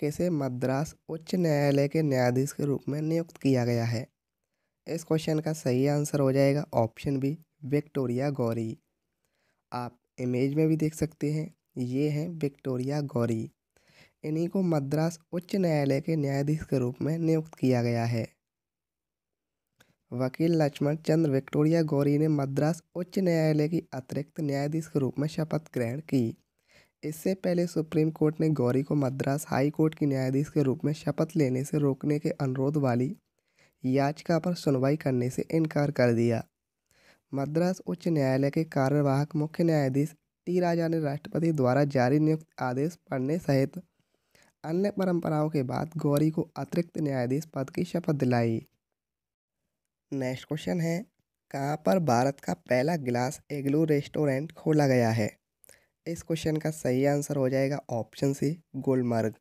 किसे मद्रास उच्च न्यायालय के न्यायाधीश के रूप में नियुक्त किया गया है इस क्वेश्चन का सही आंसर हो जाएगा ऑप्शन बी विक्टोरिया गौरी आप इमेज में भी देख सकते हैं ये हैं विक्टोरिया गौरी इन्हीं को मद्रास उच्च न्यायालय के न्यायाधीश के रूप में नियुक्त किया गया है वकील लक्ष्मण चंद्र विक्टोरिया गौरी ने मद्रास उच्च न्यायालय की अतिरिक्त न्यायाधीश के रूप में शपथ ग्रहण की इससे पहले सुप्रीम कोर्ट ने गौरी को मद्रास हाई कोर्ट की न्यायाधीश के रूप में शपथ लेने से रोकने के अनुरोध वाली याचिका पर सुनवाई करने से इनकार कर दिया मद्रास उच्च न्यायालय के कार्यवाहक मुख्य न्यायाधीश टी राजा ने राष्ट्रपति द्वारा जारी नियुक्त आदेश पढ़ने सहित अन्य परंपराओं के बाद गौरी को अतिरिक्त न्यायाधीश पद की शपथ दिलाई नेक्स्ट क्वेश्चन है कहाँ पर भारत का पहला गिलास एग्लू रेस्टोरेंट खोला गया है इस क्वेश्चन का सही आंसर हो जाएगा ऑप्शन सी गुलमर्ग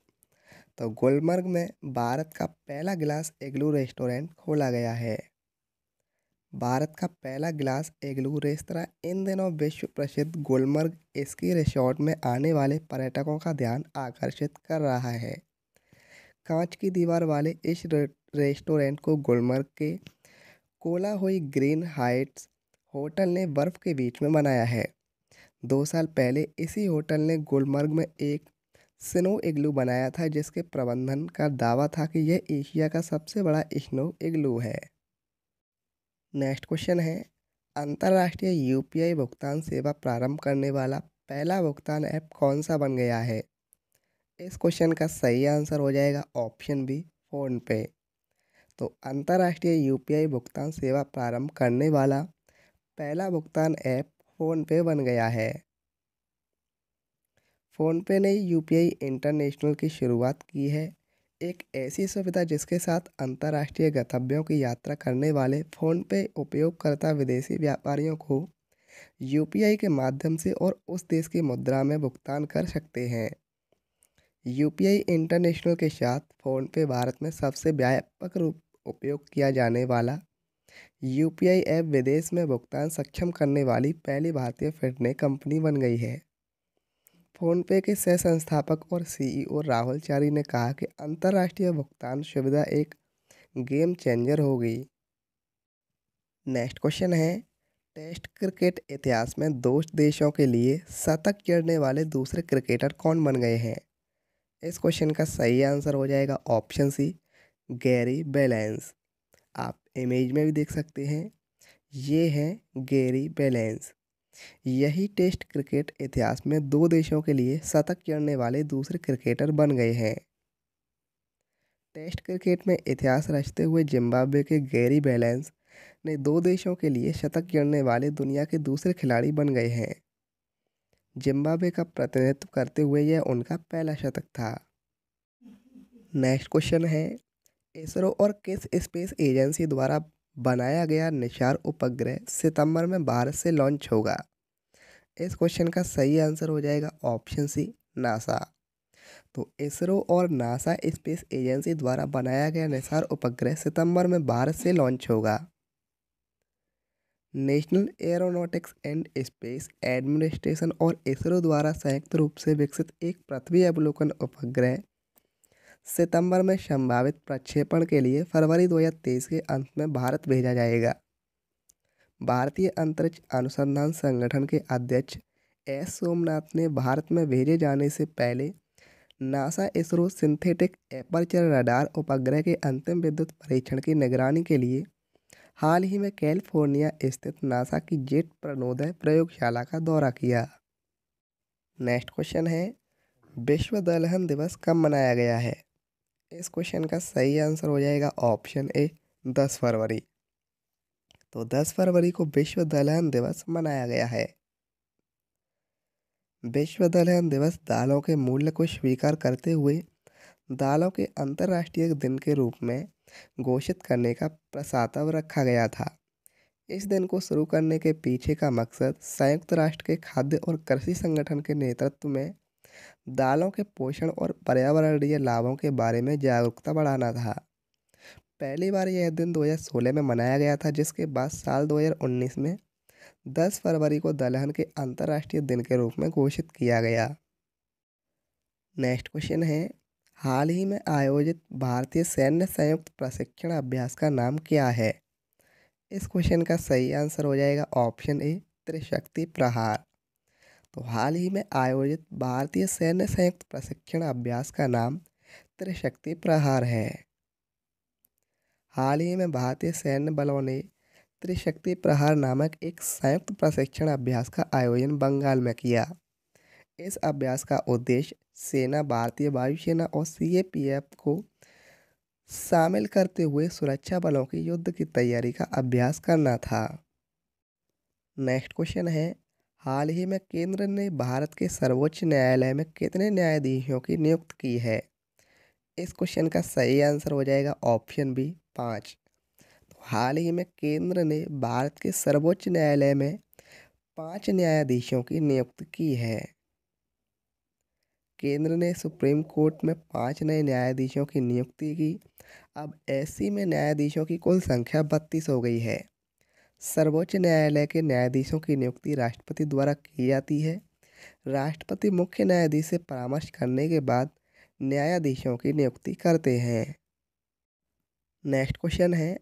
तो गुलमर्ग में भारत का पहला ग्लास एग्लू रेस्टोरेंट खोला गया है भारत का पहला ग्लास एग्लू रेस्तरा इन दिनों विश्व प्रसिद्ध गुलमर्ग इसकी रिसोर्ट में आने वाले पर्यटकों का ध्यान आकर्षित कर रहा है कांच की दीवार वाले इस रेस्टोरेंट को गुलमर्ग के कोलाहोई ग्रीन हाइट्स होटल ने बर्फ़ के बीच में बनाया है दो साल पहले इसी होटल ने गुलमर्ग में एक स्नो इग्लू बनाया था जिसके प्रबंधन का दावा था कि यह एशिया का सबसे बड़ा स्नो इग्लू है नेक्स्ट क्वेश्चन है अंतर्राष्ट्रीय यूपीआई भुगतान सेवा प्रारंभ करने वाला पहला भुगतान ऐप कौन सा बन गया है इस क्वेश्चन का सही आंसर हो जाएगा ऑप्शन बी फोन पे तो अंतर्राष्ट्रीय यूपीआई भुगतान सेवा प्रारंभ करने वाला पहला भुगतान ऐप फ़ोनपे बन गया है फ़ोनपे ने यूपीआई इंटरनेशनल की शुरुआत की है एक ऐसी सुविधा जिसके साथ अंतर्राष्ट्रीय गंतव्यों की यात्रा करने वाले फ़ोनपे उपयोगकर्ता विदेशी व्यापारियों को यू के माध्यम से और उस देश की मुद्रा में भुगतान कर सकते हैं यू इंटरनेशनल के साथ फ़ोनपे भारत में सबसे व्यापक रूप उपयोग किया जाने वाला यूपीआई एप विदेश में भुगतान सक्षम करने वाली पहली भारतीय फिटनेस कंपनी बन गई है फोनपे के सह संस्थापक और सीईओ राहुल चारी ने कहा कि अंतर्राष्ट्रीय भुगतान सुविधा एक गेम चेंजर होगी नेक्स्ट क्वेश्चन है टेस्ट क्रिकेट इतिहास में दोस्त देशों के लिए शतक चढ़ने वाले दूसरे क्रिकेटर कौन बन गए हैं इस क्वेश्चन का सही आंसर हो जाएगा ऑप्शन सी गैरी बैलेंस आप इमेज में भी देख सकते हैं ये हैं गेरी बैलेंस यही टेस्ट क्रिकेट इतिहास में दो देशों के लिए शतक चढ़ने वाले दूसरे क्रिकेटर बन गए हैं टेस्ट क्रिकेट में इतिहास रचते हुए जिम्बाब्वे के गैरी बैलेंस ने दो देशों के लिए शतक चढ़ने वाले दुनिया के दूसरे खिलाड़ी बन गए हैं जिम्बाब्वे का प्रतिनिधित्व करते हुए यह उनका पहला शतक था नेक्स्ट क्वेश्चन है इसरो और किस स्पेस एजेंसी द्वारा बनाया गया निशार उपग्रह सितंबर में भारत से लॉन्च होगा इस क्वेश्चन का सही आंसर हो जाएगा ऑप्शन सी नासा तो इसरो और नासा स्पेस एजेंसी द्वारा बनाया गया निसार उपग्रह सितंबर में भारत से लॉन्च होगा national aeronautics and space administration और इसरो द्वारा संयुक्त रूप से विकसित एक पृथ्वी अवलोकन उपग्रह सितंबर में संभावित प्रक्षेपण के लिए फरवरी 2023 के अंत में भारत भेजा जाएगा भारतीय अंतरिक्ष अनुसंधान संगठन के अध्यक्ष एस सोमनाथ ने भारत में भेजे जाने से पहले NASA ISRO synthetic aperture radar उपग्रह के अंतिम विद्युत परीक्षण की निगरानी के लिए हाल ही में कैलिफोर्निया स्थित नासा की जेट प्रणोदय प्रयोगशाला का दौरा किया नेक्स्ट क्वेश्चन है विश्व दलहन दिवस कब मनाया गया है इस क्वेश्चन का सही आंसर हो जाएगा ऑप्शन ए दस फरवरी तो दस फरवरी को विश्व दलहन दिवस मनाया गया है विश्व दलहन दिवस दालों के मूल्य को स्वीकार करते हुए दालों के अंतर्राष्ट्रीय दिन के रूप में घोषित करने का प्रस्ताव रखा गया था इस दिन को शुरू करने के पीछे का मकसद संयुक्त राष्ट्र के खाद्य और कृषि संगठन के नेतृत्व में दालों के पोषण और पर्यावरणीय लाभों के बारे में जागरूकता बढ़ाना था पहली बार यह दिन 2016 में मनाया गया था जिसके बाद साल 2019 में 10 फरवरी को दलहन के अंतर्राष्ट्रीय दिन के रूप में घोषित किया गया नेक्स्ट क्वेश्चन है हाल ही में आयोजित भारतीय सैन्य संयुक्त प्रशिक्षण अभ्यास का नाम क्या है इस क्वेश्चन का सही आंसर हो जाएगा ऑप्शन ए त्रिशक्ति प्रहार तो हाल ही में आयोजित भारतीय सैन्य संयुक्त प्रशिक्षण अभ्यास का नाम त्रिशक्ति प्रहार है हाल ही में भारतीय सैन्य बलों ने त्रिशक्ति प्रहार नामक एक संयुक्त प्रशिक्षण अभ्यास का आयोजन बंगाल में किया इस अभ्यास का उद्देश्य सेना भारतीय वायुसेना और सीएपीएफ को शामिल करते हुए सुरक्षा बलों की युद्ध की तैयारी का अभ्यास करना था नेक्स्ट क्वेश्चन है हाल ही में केंद्र ने भारत के सर्वोच्च न्यायालय में कितने न्यायाधीशों की नियुक्त की है इस क्वेश्चन का सही आंसर हो जाएगा ऑप्शन बी पाँच तो हाल ही में केंद्र ने भारत के सर्वोच्च न्यायालय में पाँच न्यायाधीशों की नियुक्त की है केंद्र ने सुप्रीम कोर्ट में पाँच नए न्यायाधीशों की नियुक्ति की अब ऐसी में न्यायाधीशों की कुल संख्या बत्तीस हो गई है सर्वोच्च न्यायालय के न्यायाधीशों की नियुक्ति राष्ट्रपति द्वारा की जाती है राष्ट्रपति मुख्य न्यायाधीश से परामर्श करने के बाद न्यायाधीशों की नियुक्ति करते हैं नेक्स्ट क्वेश्चन है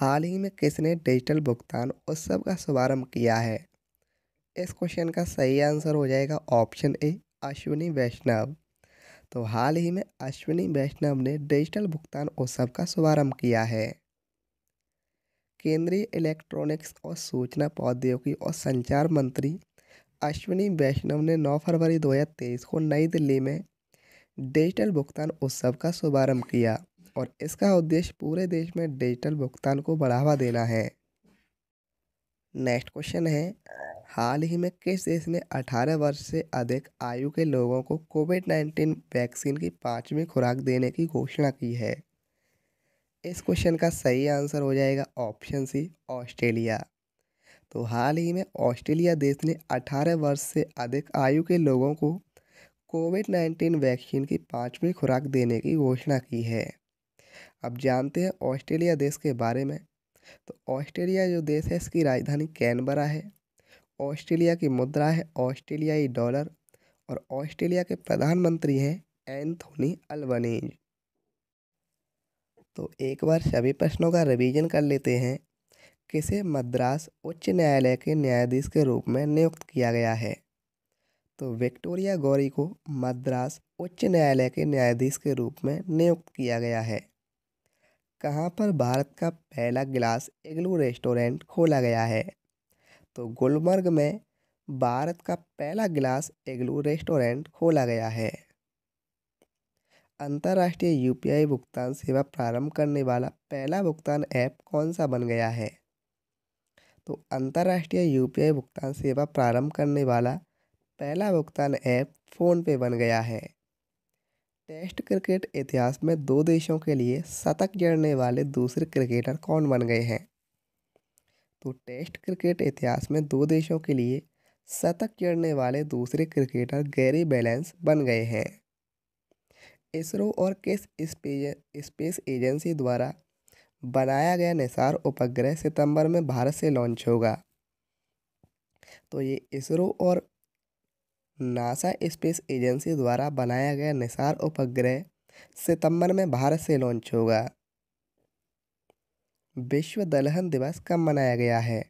हाल ही में किसने डिजिटल भुगतान उत्सव का शुभारंभ किया है इस क्वेश्चन का सही आंसर हो जाएगा ऑप्शन ए अश्विनी वैष्णव तो हाल ही में अश्विनी वैष्णव ने डिजिटल भुगतान उत्सव का शुभारंभ किया है केंद्रीय इलेक्ट्रॉनिक्स और सूचना प्रौद्योगिकी और संचार मंत्री अश्विनी वैष्णव ने 9 फरवरी 2023 को नई दिल्ली में डिजिटल भुगतान उत्सव का शुभारंभ किया और इसका उद्देश्य पूरे देश में डिजिटल भुगतान को बढ़ावा देना है नेक्स्ट क्वेश्चन है हाल ही में किस देश ने 18 वर्ष से अधिक आयु के लोगों को कोविड 19 वैक्सीन की पाँचवीं खुराक देने की घोषणा की है इस क्वेश्चन का सही आंसर हो जाएगा ऑप्शन सी ऑस्ट्रेलिया तो हाल ही में ऑस्ट्रेलिया देश ने 18 वर्ष से अधिक आयु के लोगों को कोविड नाइन्टीन वैक्सीन की पाँचवीं खुराक देने की घोषणा की है अब जानते हैं ऑस्ट्रेलिया देश के बारे में तो ऑस्ट्रेलिया जो देश है इसकी राजधानी कैनबरा है ऑस्ट्रेलिया की मुद्रा है ऑस्ट्रेलियाई डॉलर और ऑस्ट्रेलिया के प्रधानमंत्री हैं एंथोनी अलवनीज तो एक बार सभी प्रश्नों का रिवीजन कर लेते हैं किसे मद्रास उच्च न्यायालय के न्यायाधीश के रूप में नियुक्त किया गया है तो विक्टोरिया गौरी को मद्रास उच्च न्यायालय के न्यायाधीश के रूप में नियुक्त किया गया है कहाँ पर भारत का पहला गिलास एग्लू रेस्टोरेंट खोला गया है तो गुलमर्ग में भारत का पहला गिलास एग्लू रेस्टोरेंट खोला गया है अंतर्राष्ट्रीय यू.पी.आई भुगतान सेवा प्रारंभ करने वाला पहला भुगतान ऐप कौन सा बन गया है तो अंतर्राष्ट्रीय यू.पी.आई भुगतान सेवा प्रारंभ करने वाला पहला भुगतान ऐप फ़ोनपे बन गया है टेस्ट क्रिकेट इतिहास में दो देशों के लिए शतक जड़ने वाले दूसरे क्रिकेटर कौन बन गए हैं तो टेस्ट क्रिकेट इतिहास में दो देशों के लिए शतक जड़ने वाले दूसरे क्रिकेटर गैरी बैलेंस बन गए हैं इसरो और किस स्पेस एजेंसी द्वारा बनाया गया निसार उपग्रह सितंबर में भारत से लॉन्च होगा तो ये इसरो और नासा स्पेस एजेंसी द्वारा बनाया गया निसार उपग्रह सितंबर में भारत से लॉन्च होगा विश्व दलहन दिवस कब मनाया गया है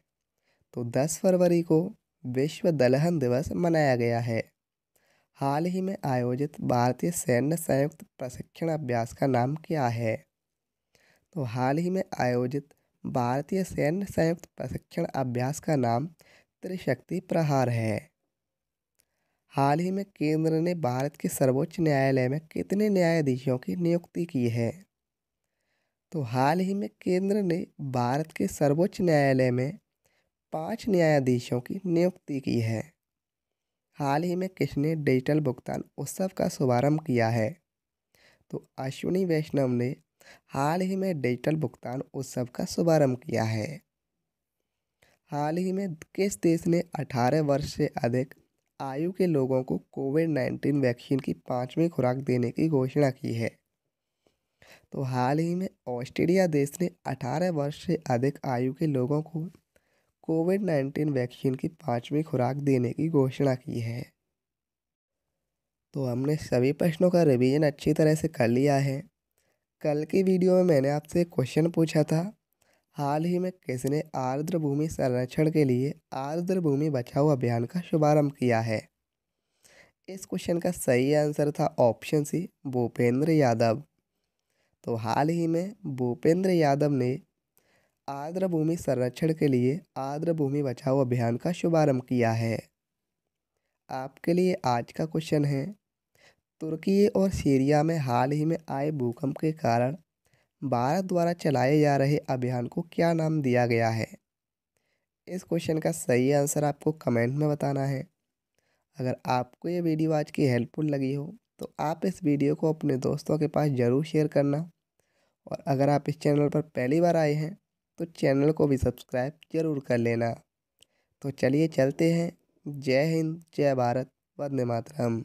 तो 10 फरवरी को विश्व दलहन दिवस मनाया गया है हाल ही में आयोजित भारतीय सैन्य संयुक्त प्रशिक्षण अभ्यास का नाम क्या है तो हाल ही में आयोजित भारतीय सैन्य संयुक्त प्रशिक्षण अभ्यास का नाम त्रिशक्ति प्रहार है हाल ही में केंद्र ने भारत के सर्वोच्च न्यायालय में कितने न्यायाधीशों की नियुक्ति की है तो हाल ही में केंद्र ने भारत के सर्वोच्च न्यायालय में पांच न्यायाधीशों की नियुक्ति की है हाल ही में किसने डिजिटल भुगतान उत्सव का शुभारंभ किया है तो अश्विनी वैष्णव ने हाल ही में डिजिटल भुगतान उत्सव का शुभारंभ किया है हाल ही में किस देश ने 18 वर्ष से अधिक आयु के लोगों को कोविड 19 वैक्सीन की पाँचवीं खुराक देने की घोषणा की है तो हाल ही में ऑस्ट्रेलिया देश ने 18 वर्ष से अधिक आयु के लोगों को कोविड नाइन्टीन वैक्सीन की पाँचवीं खुराक देने की घोषणा की है तो हमने सभी प्रश्नों का रिवीजन अच्छी तरह से कर लिया है कल की वीडियो में मैंने आपसे क्वेश्चन पूछा था हाल ही में किसने आर्द्र भूमि संरक्षण के लिए आर्द्र भूमि बचाओ अभियान का शुभारंभ किया है इस क्वेश्चन का सही आंसर था ऑप्शन सी भूपेंद्र यादव तो हाल ही में भूपेंद्र यादव ने आर्द्र भूमि संरक्षण के लिए आर्द्र भूमि बचाओ अभियान का शुभारंभ किया है आपके लिए आज का क्वेश्चन है तुर्की और सीरिया में हाल ही में आए भूकंप के कारण भारत द्वारा चलाए जा रहे अभियान को क्या नाम दिया गया है इस क्वेश्चन का सही आंसर आपको कमेंट में बताना है अगर आपको ये वीडियो आज की हेल्पफुल लगी हो तो आप इस वीडियो को अपने दोस्तों के पास ज़रूर शेयर करना और अगर आप इस चैनल पर पहली बार आए हैं तो चैनल को भी सब्सक्राइब जरूर कर लेना तो चलिए चलते हैं जय हिंद जय भारत वंदे मातरम